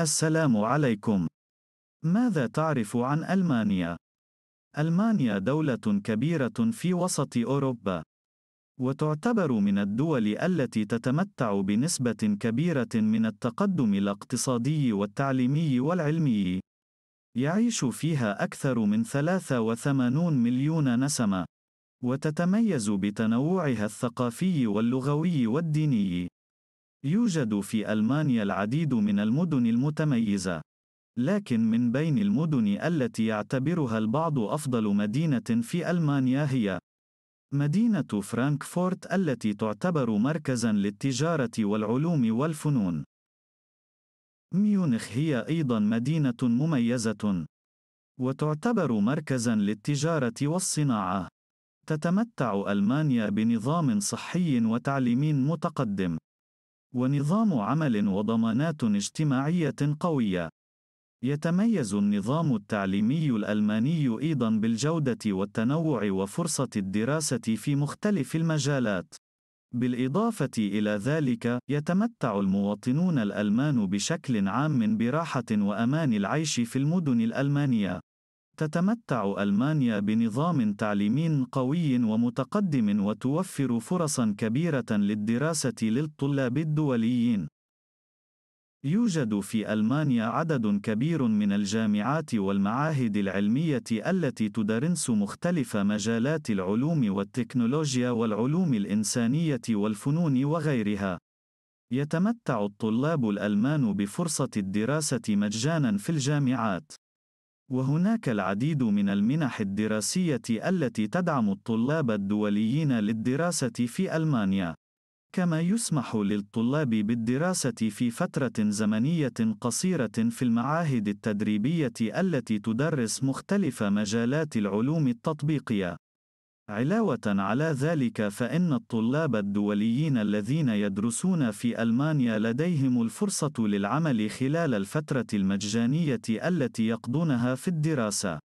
السلام عليكم. ماذا تعرف عن ألمانيا؟ ألمانيا دولة كبيرة في وسط أوروبا، وتعتبر من الدول التي تتمتع بنسبة كبيرة من التقدم الاقتصادي والتعليمي والعلمي. يعيش فيها أكثر من 83 مليون نسمة، وتتميز بتنوعها الثقافي واللغوي والديني. يوجد في ألمانيا العديد من المدن المتميزة. لكن من بين المدن التي يعتبرها البعض أفضل مدينة في ألمانيا هي مدينة فرانكفورت التي تعتبر مركزًا للتجارة والعلوم والفنون. ميونخ هي أيضًا مدينة مميزة، وتعتبر مركزًا للتجارة والصناعة. تتمتع ألمانيا بنظام صحي وتعليمي متقدم. ونظام عمل وضمانات اجتماعية قوية. يتميز النظام التعليمي الألماني أيضًا بالجودة والتنوع وفرصة الدراسة في مختلف المجالات. بالإضافة إلى ذلك، يتمتع المواطنون الألمان بشكل عام براحة وأمان العيش في المدن الألمانية. تتمتع ألمانيا بنظام تعليمي قوي ومتقدم وتوفر فرصًا كبيرة للدراسة للطلاب الدوليين. يوجد في ألمانيا عدد كبير من الجامعات والمعاهد العلمية التي تدرس مختلف مجالات العلوم والتكنولوجيا والعلوم الإنسانية والفنون وغيرها. يتمتع الطلاب الألمان بفرصة الدراسة مجانًا في الجامعات. وهناك العديد من المنح الدراسية التي تدعم الطلاب الدوليين للدراسة في ألمانيا. كما يسمح للطلاب بالدراسة في فترة زمنية قصيرة في المعاهد التدريبية التي تدرس مختلف مجالات العلوم التطبيقية. علاوة على ذلك فإن الطلاب الدوليين الذين يدرسون في ألمانيا لديهم الفرصة للعمل خلال الفترة المجانية التي يقضونها في الدراسة.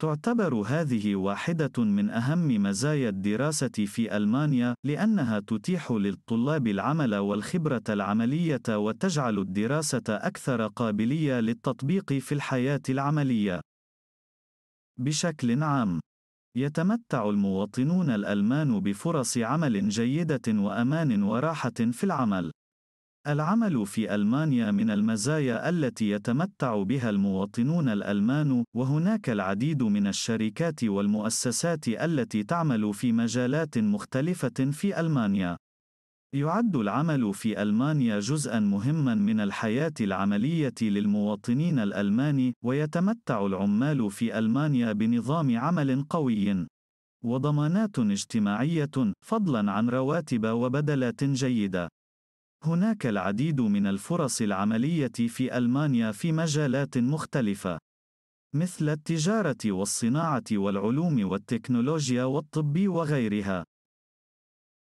تعتبر هذه واحدة من أهم مزايا الدراسة في ألمانيا لأنها تتيح للطلاب العمل والخبرة العملية وتجعل الدراسة أكثر قابلية للتطبيق في الحياة العملية. بشكل عام يتمتع المواطنون الألمان بفرص عمل جيدة وأمان وراحة في العمل. العمل في ألمانيا من المزايا التي يتمتع بها المواطنون الألمان، وهناك العديد من الشركات والمؤسسات التي تعمل في مجالات مختلفة في ألمانيا. يعد العمل في ألمانيا جزءا مهما من الحياة العملية للمواطنين الألمان، ويتمتع العمال في ألمانيا بنظام عمل قوي وضمانات اجتماعية، فضلا عن رواتب وبدلات جيدة. هناك العديد من الفرص العملية في ألمانيا في مجالات مختلفة، مثل التجارة والصناعة والعلوم والتكنولوجيا والطب وغيرها.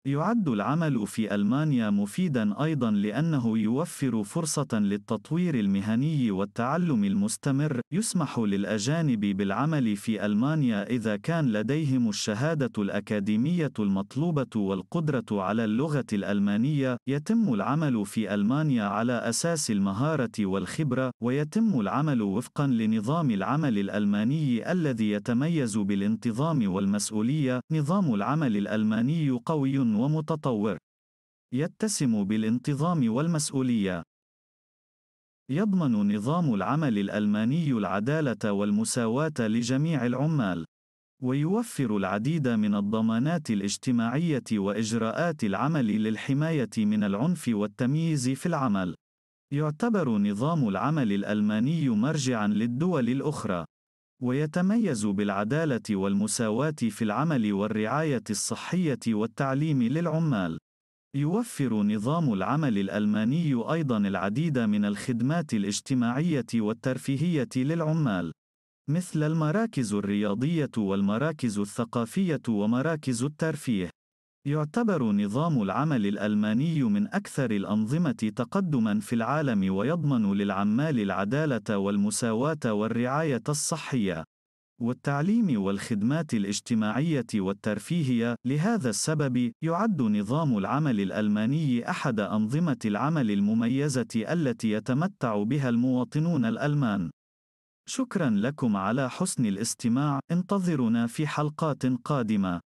يعد العمل في ألمانيا مفيدًا أيضًا لأنه يوفر فرصة للتطوير المهني والتعلم المستمر، يسمح للأجانب بالعمل في ألمانيا إذا كان لديهم الشهادة الأكاديمية المطلوبة والقدرة على اللغة الألمانية، يتم العمل في ألمانيا على أساس المهارة والخبرة، ويتم العمل وفقًا لنظام العمل الألماني الذي يتميز بالانتظام والمسؤولية، نظام العمل الألماني قوي ومتطور. يتسم بالانتظام والمسؤولية. يضمن نظام العمل الألماني العدالة والمساواة لجميع العمال. ويوفر العديد من الضمانات الاجتماعية وإجراءات العمل للحماية من العنف والتمييز في العمل. يعتبر نظام العمل الألماني مرجعًا للدول الأخرى. ويتميز بالعدالة والمساواة في العمل والرعاية الصحية والتعليم للعمال. يوفر نظام العمل الألماني أيضًا العديد من الخدمات الاجتماعية والترفيهية للعمال، مثل المراكز الرياضية والمراكز الثقافية ومراكز الترفيه. يعتبر نظام العمل الألماني من أكثر الأنظمة تقدمًا في العالم ويضمن للعمال العدالة والمساواة والرعاية الصحية والتعليم والخدمات الاجتماعية والترفيهية، لهذا السبب يعد نظام العمل الألماني أحد أنظمة العمل المميزة التي يتمتع بها المواطنون الألمان. شكرا لكم على حسن الاستماع، انتظرنا في حلقات قادمة.